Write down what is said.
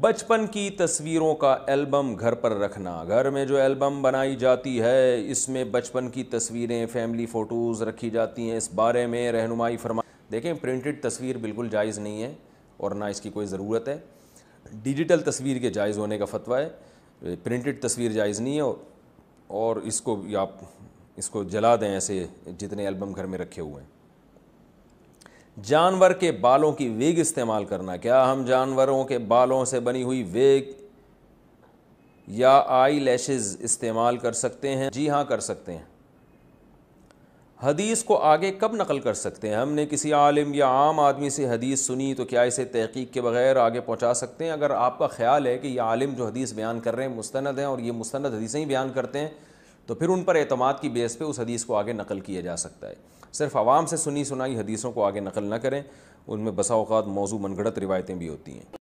बचपन की तस्वीरों का एल्बम घर पर रखना घर में जो एल्बम बनाई जाती है इसमें बचपन की तस्वीरें फैमिली फ़ोटोज़ रखी जाती हैं इस बारे में रहनुमाई फरमा देखें प्रिंटेड तस्वीर बिल्कुल जायज़ नहीं है और ना इसकी कोई ज़रूरत है डिजिटल तस्वीर के जायज़ होने का फतवा है प्रिंटेड तस्वीर जायज़ नहीं है और इसको आप इसको जला दें ऐसे जितने एल्बम घर में रखे हुए हैं जानवर के बालों की वेग इस्तेमाल करना क्या हम जानवरों के बालों से बनी हुई वेग या आई लैशेज़ इस्तेमाल कर सकते हैं जी हाँ कर सकते हैं हदीस को आगे कब नकल कर सकते हैं हमने किसी आलिम या आम आदमी से हदीस सुनी तो क्या इसे तहकीक के बगैर आगे पहुंचा सकते हैं अगर आपका ख्याल है कि यह आलिम जो हदीस बयान कर रहे हैं मुस्तंद हैं और ये मुस्तंद हदीसें ही बयान करते हैं तो फिर उन पर अतमाद की बेस पर उस हदीस को आगे नकल किया जा सकता है सिर्फ आवाम से सुनी सुनाई हदीसों को आगे नकल न करें उनमें बसा अवत मौजू मनगढ़त रिवायतें भी होती हैं